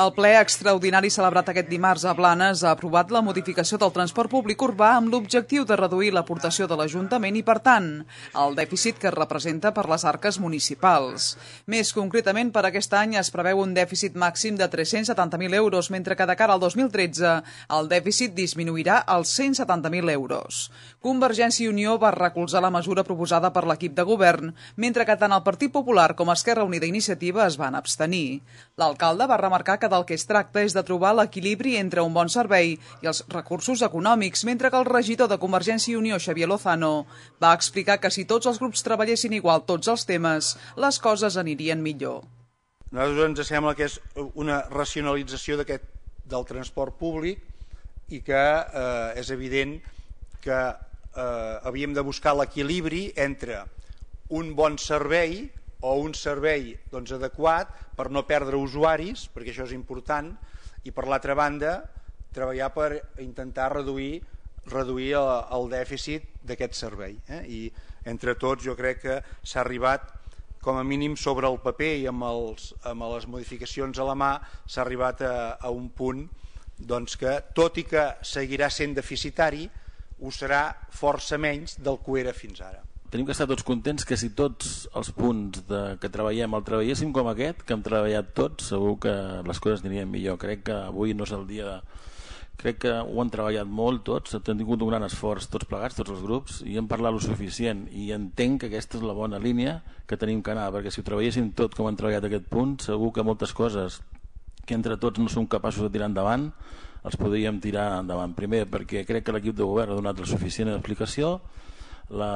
El ple extraordinari celebrat aquest dimarts a Blanes ha aprovat la modificació del transport públic urbà amb l'objectiu de reduir l'aportació de l'Ajuntament i, per tant, el dèficit que es representa per les arques municipals. Més concretament, per aquest any es preveu un dèficit màxim de 370.000 euros, mentre que de cara al 2013 el dèficit disminuirà als 170.000 euros. Convergència i Unió va recolzar la mesura proposada per l'equip de govern, mentre que tant el Partit Popular com Esquerra Unida Iniciativa es van abstenir. L'alcalde va remarcar que del que es tracta és de trobar l'equilibri entre un bon servei i els recursos econòmics, mentre que el regidor de Convergència i Unió, Xavier Lozano, va explicar que si tots els grups treballessin igual tots els temes, les coses anirien millor. A nosaltres ens sembla que és una racionalització del transport públic i que eh, és evident que eh, havíem de buscar l'equilibri entre un bon servei o un servei doncs, adequat per no perdre usuaris, perquè això és important, i per l'altra banda treballar per intentar reduir reduir el, el dèficit d'aquest servei. Eh? I entre tots jo crec que s'ha arribat com a mínim sobre el paper i amb, els, amb les modificacions a la mà s'ha arribat a, a un punt doncs, que tot i que seguirà sent deficitari ho serà força menys del que era fins ara tenim que estar tots contents que si tots els punts de, que treballem el treballéssim com aquest, que hem treballat tots, segur que les coses anirien millor. Crec que avui no és el dia de... Crec que ho han treballat molt tots, han tingut un gran esforç tots plegats, tots els grups, i hem parlat lo suficient, i entenc que aquesta és la bona línia que tenim que anar, perquè si ho treballéssim tot com han treballat aquest punt, segur que moltes coses que entre tots no som capaços de tirar endavant els podríem tirar endavant primer perquè crec que l'equip de govern ha donat la suficient explicació la,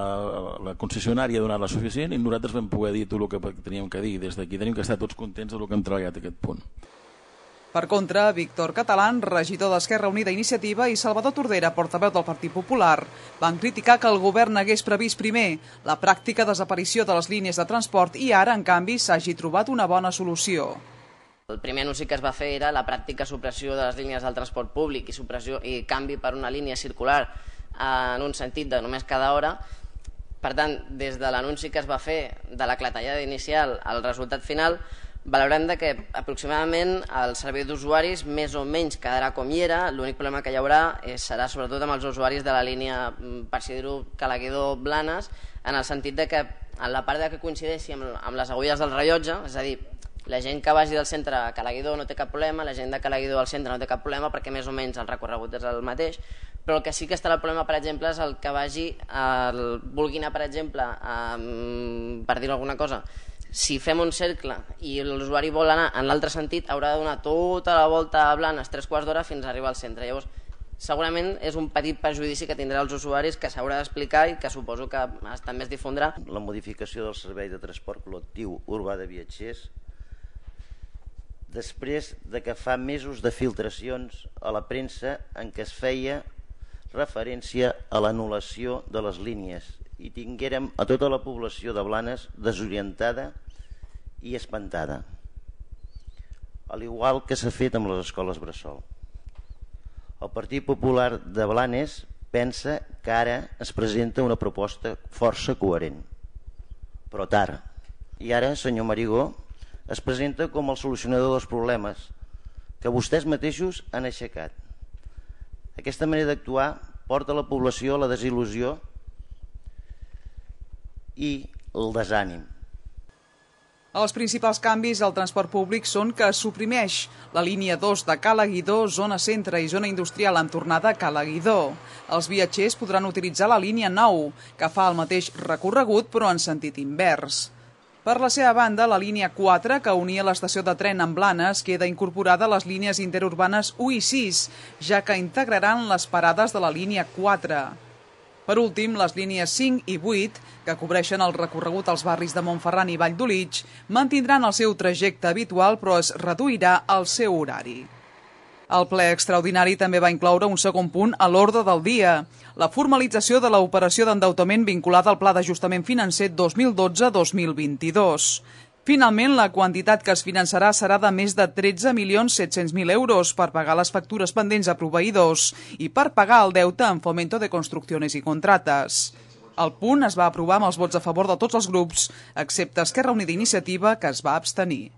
la concessionària ha donat la suficient i nosaltres vam poder dir tot el que teníem que dir. Des d'aquí tenim que estar tots contents del que hem treballat a aquest punt. Per contra, Víctor Catalán, regidor d'Esquerra Unida Iniciativa i Salvador Tordera, portaveu del Partit Popular, van criticar que el govern hagués previst primer la pràctica desaparició de les línies de transport i ara, en canvi, s'hagi trobat una bona solució. El primer anunci que es va fer era la pràctica supressió de les línies del transport públic i, supressió, i canvi per una línia circular en un sentit de només cada hora. Per tant, des de l'anunci que es va fer de la clatellada inicial al resultat final, valorem de que aproximadament el servei d'usuaris més o menys quedarà com hi era, l'únic problema que hi haurà eh, serà sobretot amb els usuaris de la línia, mm, per si dir-ho, Calaguidó-Blanes, en el sentit de que en la part de que coincideixi amb, amb les agulles del rellotge, és a dir, la gent que vagi del centre a Calaguidó no té cap problema, la gent de Calaguidó al centre no té cap problema perquè més o menys el recorregut és el mateix, però el que sí que estarà el problema, per exemple, és el que vagi, el, vulgui anar, per exemple, a, per dir alguna cosa, si fem un cercle i l'usuari vol anar en l'altre sentit, haurà de donar tota la volta a Blanes, tres quarts d'hora, fins a arribar al centre. Llavors, segurament és un petit perjudici que tindrà els usuaris que s'haurà d'explicar i que suposo que també es difondrà. La modificació del servei de transport col·lectiu urbà de viatgers després de que fa mesos de filtracions a la premsa en què es feia referència a l'anul·lació de les línies i tinguérem a tota la població de Blanes desorientada i espantada, al igual que s'ha fet amb les escoles Bressol. El Partit Popular de Blanes pensa que ara es presenta una proposta força coherent, però tard. I ara, senyor Marigó, es presenta com el solucionador dels problemes que vostès mateixos han aixecat aquesta manera d'actuar porta la població a la desil·lusió i el desànim. Els principals canvis al transport públic són que suprimeix la línia 2 de Cala zona centre i zona industrial amb tornada a Cala Els viatgers podran utilitzar la línia 9, que fa el mateix recorregut però en sentit invers. Per la seva banda, la línia 4, que unia l'estació de tren amb Blanes, queda incorporada a les línies interurbanes 1 i 6, ja que integraran les parades de la línia 4. Per últim, les línies 5 i 8, que cobreixen el recorregut als barris de Montferran i Vall d'Olitx, mantindran el seu trajecte habitual però es reduirà el seu horari. El ple extraordinari també va incloure un segon punt a l'ordre del dia, la formalització de l'operació d'endeutament vinculada al Pla d'Ajustament Financer 2012-2022. Finalment, la quantitat que es finançarà serà de més de 13.700.000 euros per pagar les factures pendents a proveïdors i per pagar el deute en fomento de construcciones i contrates. El punt es va aprovar amb els vots a favor de tots els grups, excepte Esquerra Unida Iniciativa, que es va abstenir.